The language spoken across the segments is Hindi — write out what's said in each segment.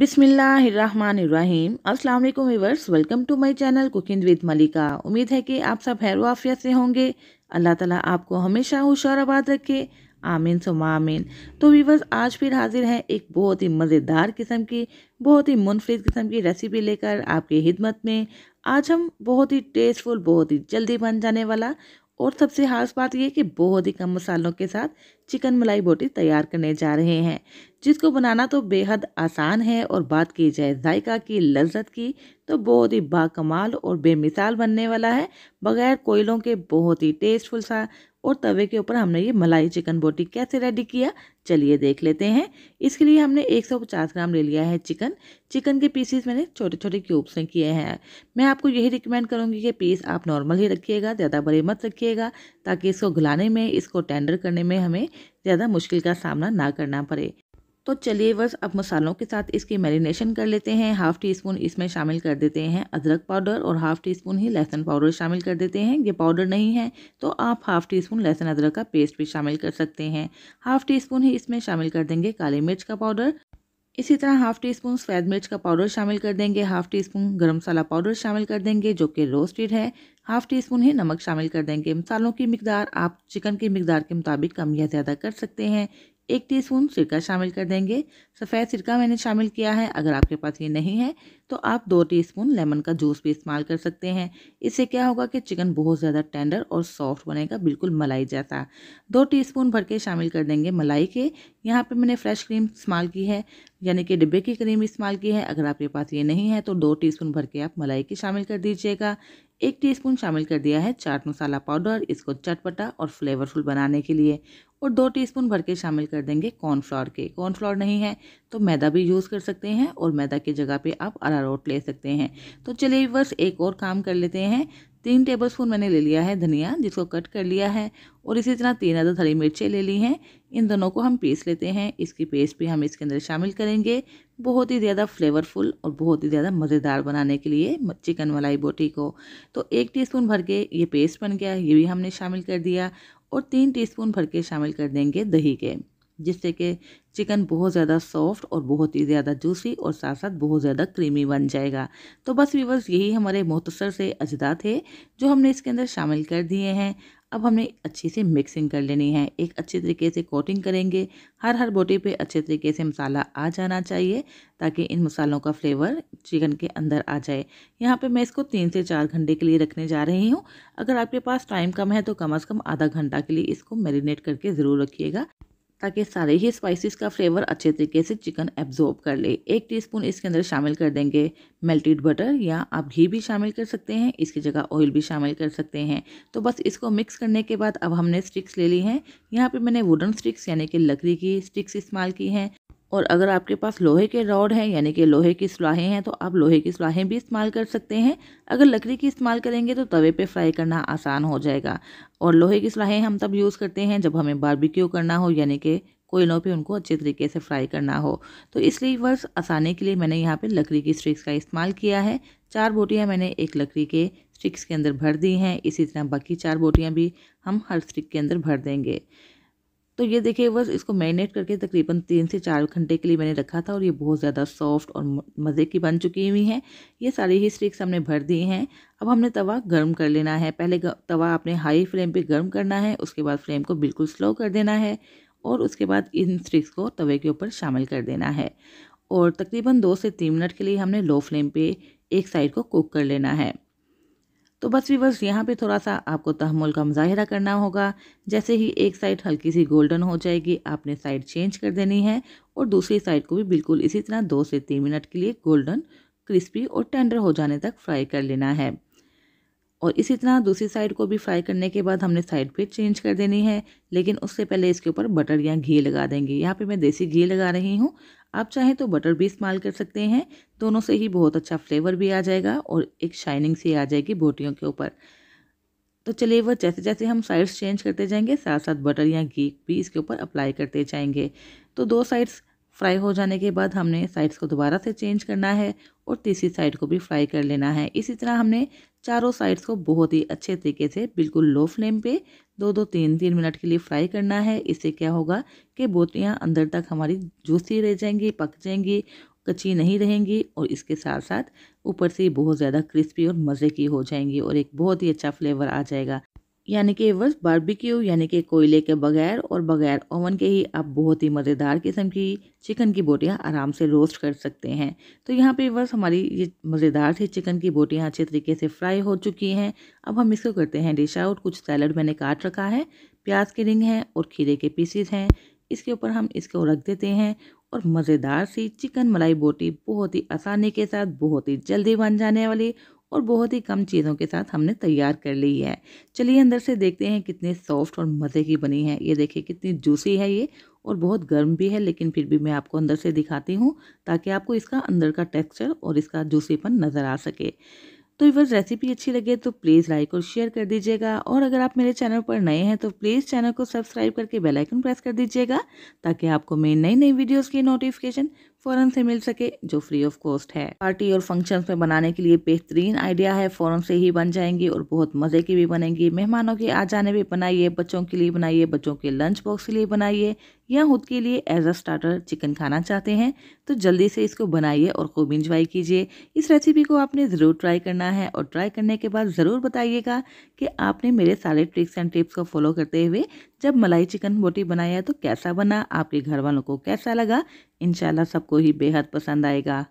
बिसमीम् अस्सलाम वालेकुम viewers welcome to my channel cooking with Malika उम्मीद है कि आप सब हैर वाफिया से होंगे अल्लाह ताला आपको हमेशा खुश और आबाद रखे आमीन सुमा आमीन तो वीवर्स आज फिर हाजिर हैं एक बहुत ही मज़ेदार किस्म की बहुत ही मुनफरद किस्म की रेसिपी लेकर आपकी खिदमत में आज हम बहुत ही टेस्टफुल बहुत ही जल्दी बन जाने वाला और सबसे खास बात यह कि बहुत ही कम मसालों के साथ चिकन मलाई बोटी तैयार करने जा रहे हैं जिसको बनाना तो बेहद आसान है और बात की जाए जायका की लज्जत की तो बहुत ही बाकमाल और बेमिसाल बनने वाला है बगैर कोयलों के बहुत ही टेस्टफुल सा और तवे के ऊपर हमने ये मलाई चिकन बोटी कैसे रेडी किया चलिए देख लेते हैं इसके लिए हमने 150 ग्राम ले लिया है चिकन चिकन के पीसीस मैंने छोटे छोटे क्यूब्स में किए हैं मैं आपको यही रिकमेंड करूँगी कि पीस आप नॉर्मल ही रखिएगा ज़्यादा बड़े मत रखिएगा ताकि इसको घुलाने में इसको टेंडर करने में हमें ज़्यादा मुश्किल का सामना ना करना पड़े तो चलिए बस अब मसालों के साथ इसकी मैरिनेशन कर लेते हैं हाफ़ टी स्पून इसमें शामिल कर देते हैं अदरक पाउडर और हाफ़ टी स्पून ही लहसुन पाउडर शामिल कर देते हैं ये पाउडर नहीं है तो आप हाफ़ टी स्पून लहसुन अदरक का पेस्ट भी शामिल कर सकते हैं हाफ़ टी स्पून ही इसमें शामिल कर देंगे काली मिर्च का पाउडर इसी तरह हाफ़ टी स्पून सफ़ेद मिर्च का पाउडर शामिल कर देंगे हाफ़ टी स्पून गर्म मसाला पाउडर शामिल कर देंगे जो कि रोस्टेड है हाफ़ टी स्पून ही नमक शामिल कर देंगे मसालों की मकदार आप चिकन की मकदार के मुताबिक कम या ज़्यादा कर सकते हैं एक टीस्पून सिरका शामिल कर देंगे सफ़ेद सिरका मैंने शामिल किया है अगर आपके पास ये नहीं है तो आप दो टीस्पून लेमन का जूस भी इस्तेमाल कर सकते हैं इससे क्या होगा कि चिकन बहुत ज़्यादा टेंडर और सॉफ्ट बनेगा बिल्कुल मलाई जैसा दो टीस्पून भर के शामिल कर देंगे मलाई के यहाँ पे मैंने फ्रेश क्रीम इस्तेमाल की है यानी कि डिब्बे की क्रीम इस्तेमाल की है अगर आपके पास ये नहीं है तो दो टी भर के आप मलाई की शामिल कर दीजिएगा एक टीस्पून शामिल कर दिया है चाट मसाला पाउडर इसको चटपटा और फ्लेवरफुल बनाने के लिए और दो टीस्पून भर के शामिल कर देंगे कॉर्नफ्लावर के कॉर्नफ्लावर नहीं है तो मैदा भी यूज़ कर सकते हैं और मैदा की जगह पे आप अरारोट ले सकते हैं तो चलिए बस एक और काम कर लेते हैं तीन टेबलस्पून मैंने ले लिया है धनिया जिसको कट कर लिया है और इसी तरह तीन अदद हरी मिर्चें ले ली हैं इन दोनों को हम पीस लेते हैं इसकी पेस्ट भी हम इसके अंदर शामिल करेंगे बहुत ही ज़्यादा फ्लेवरफुल और बहुत ही ज़्यादा मज़ेदार बनाने के लिए चिकन मलाई बोटी को तो एक टी भर के ये पेस्ट बन गया ये भी हमने शामिल कर दिया और तीन टी भर के शामिल कर देंगे दही के जिससे कि चिकन बहुत ज़्यादा सॉफ्ट और बहुत ही ज़्यादा जूसी और साथ साथ बहुत ज़्यादा क्रीमी बन जाएगा तो बस वीवर्स यही हमारे मुख्तसर से अजदा थे जो हमने इसके अंदर शामिल कर दिए हैं अब हमने अच्छे से मिक्सिंग कर लेनी है एक अच्छे तरीके से कोटिंग करेंगे हर हर बोटी पे अच्छे तरीके से मसाला आ जाना चाहिए ताकि इन मसालों का फ्लेवर चिकन के अंदर आ जाए यहाँ पे मैं इसको तीन से चार घंटे के लिए रखने जा रही हूँ अगर आपके पास टाइम कम है तो कम अज़ कम आधा घंटा के लिए इसको मैरिनेट करके ज़रूर रखिएगा ताकि सारे ही स्पाइसेस का फ्लेवर अच्छे तरीके से चिकन एब्जॉर्ब कर ले एक टीस्पून इसके अंदर शामिल कर देंगे मेल्टेड बटर या आप घी भी शामिल कर सकते हैं इसकी जगह ऑयल भी शामिल कर सकते हैं तो बस इसको मिक्स करने के बाद अब हमने स्टिक्स ले ली हैं यहाँ पे मैंने वुडन स्टिक्स यानी कि लकड़ी की स्टिक्स इस्तेमाल की हैं और अगर आपके पास लोहे के रॉड हैं यानी कि लोहे की सलाहें हैं तो आप लोहे की सलाहें भी इस्तेमाल कर सकते हैं अगर लकड़ी की इस्तेमाल करेंगे तो तवे पे फ्राई करना आसान हो जाएगा और लोहे की सलाहें हम तब यूज़ करते हैं जब हमें बारबेक्यू करना हो यानी कि कोयलों पे उनको अच्छे तरीके से फ्राई करना हो तो इसलिए वर्ष आसानी के लिए मैंने यहाँ पर लकड़ी की स्ट्रिक्स का इस्तेमाल किया है चार बोटियाँ मैंने एक लकड़ी के स्ट्रिक्स के अंदर भर दी हैं इसी तरह बाकी चार बोटियाँ भी हम हर स्ट्रिक के अंदर भर देंगे तो ये देखिए बस इसको मैरिनेट करके तकरीबन तीन से चार घंटे के लिए मैंने रखा था और ये बहुत ज़्यादा सॉफ्ट और मज़े की बन चुकी हुई हैं ये सारी ही स्टिक्स हमने भर दी हैं अब हमने तवा गर्म कर लेना है पहले तवा आपने हाई फ्लेम पे गर्म करना है उसके बाद फ्लेम को बिल्कुल स्लो कर देना है और उसके बाद इन स्टिक्स को तवे के ऊपर शामिल कर देना है और तकरीबन दो से तीन मिनट के लिए हमने लो फ्लेम पर एक साइड को कुक कर लेना है तो बस वीवर्स यहाँ पे थोड़ा सा आपको तहमुल का मुजाहरा करना होगा जैसे ही एक साइड हल्की सी गोल्डन हो जाएगी आपने साइड चेंज कर देनी है और दूसरी साइड को भी बिल्कुल इसी तरह दो से तीन मिनट के लिए गोल्डन क्रिस्पी और टेंडर हो जाने तक फ्राई कर लेना है और इसी तरह दूसरी साइड को भी फ्राई करने के बाद हमने साइड पे चेंज कर देनी है लेकिन उससे पहले इसके ऊपर बटर या घी लगा देंगे यहाँ पे मैं देसी घी लगा रही हूँ आप चाहें तो बटर भी इस्तेमाल कर सकते हैं दोनों से ही बहुत अच्छा फ्लेवर भी आ जाएगा और एक शाइनिंग सी आ जाएगी बोटियों के ऊपर तो चलिए वह जैसे जैसे हम साइड्स चेंज करते जाएंगे साथ साथ बटर या घी भी इसके ऊपर अप्लाई करते जाएंगे तो दो साइड्स फ्राई हो जाने के बाद हमने साइड्स को दोबारा से चेंज करना है और तीसरी साइड को भी फ्राई कर लेना है इसी तरह हमने चारों साइड्स को बहुत ही अच्छे तरीके से बिल्कुल लो फ्लेम पे दो दो तीन तीन मिनट के लिए फ्राई करना है इससे क्या होगा कि बोटियाँ अंदर तक हमारी जूसी रह जाएंगी पक जाएंगी कच्ची नहीं रहेंगी और इसके साथ साथ ऊपर से बहुत ज़्यादा क्रिस्पी और मज़े की हो जाएंगी और एक बहुत ही अच्छा फ्लेवर आ जाएगा यानी कि बस बारबेक्यू यानी कि कोयले के बगैर और बगैर ओवन के ही आप बहुत ही मज़ेदार किस्म की चिकन की बोटियाँ आराम से रोस्ट कर सकते हैं तो यहाँ पे बस हमारी ये मज़ेदार सी चिकन की बोटियाँ अच्छे तरीके से फ्राई हो चुकी हैं अब हम इसको करते हैं डिश आउट कुछ सैलड मैंने काट रखा है प्याज के रिंग हैं और खीरे के पीसीस हैं इसके ऊपर हम इसको रख देते हैं और मज़ेदार सी चिकन मलाई बोटी बहुत ही आसानी के साथ बहुत ही जल्दी बन जाने वाली और बहुत ही कम चीज़ों के साथ हमने तैयार कर ली है चलिए अंदर से देखते हैं कितने सॉफ्ट और मज़े की बनी है ये देखिए कितनी जूसी है ये और बहुत गर्म भी है लेकिन फिर भी मैं आपको अंदर से दिखाती हूँ ताकि आपको इसका अंदर का टेक्स्चर और इसका जूसीपन नज़र आ सके तो बस रेसिपी अच्छी लगे तो प्लीज़ लाइक और शेयर कर दीजिएगा और अगर आप मेरे चैनल पर नए हैं तो प्लीज़ चैनल को सब्सक्राइब करके बेल आइकन प्रेस कर दीजिएगा ताकि आपको मेरी नई नई वीडियोस की नोटिफिकेशन फ़ौरन से मिल सके जो फ्री ऑफ कॉस्ट है पार्टी और फंक्शन में बनाने के लिए बेहतरीन आइडिया है फ़ौरन से ही बन जाएंगी और बहुत मजे की भी बनेंगी मेहमानों के आ जाने भी बनाइए बच्चों के लिए बनाइए बच्चों के लंच बॉक्स के लिए बनाइए या खुद के लिए एज अ स्टार्टर चिकन खाना चाहते हैं तो जल्दी से इसको बनाइए और खूब इंजॉय कीजिए इस रेसिपी को आपने ज़रूर ट्राई करना है और ट्राई करने के बाद ज़रूर बताइएगा कि आपने मेरे सारे ट्रिक्स एंड टिप्स को फॉलो करते हुए जब मलाई चिकन बोटी बनाया तो कैसा बना आपके घर वालों को कैसा लगा इन सबको ही बेहद पसंद आएगा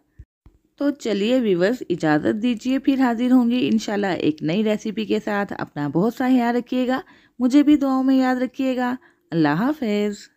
तो चलिए व्यूवर्स इजाज़त दीजिए फिर हाजिर होंगी इनशाला एक नई रेसिपी के साथ अपना बहुत सा ख्याल रखिएगा मुझे भी दुआओं में याद रखिएगा अल्लाह हाफिज़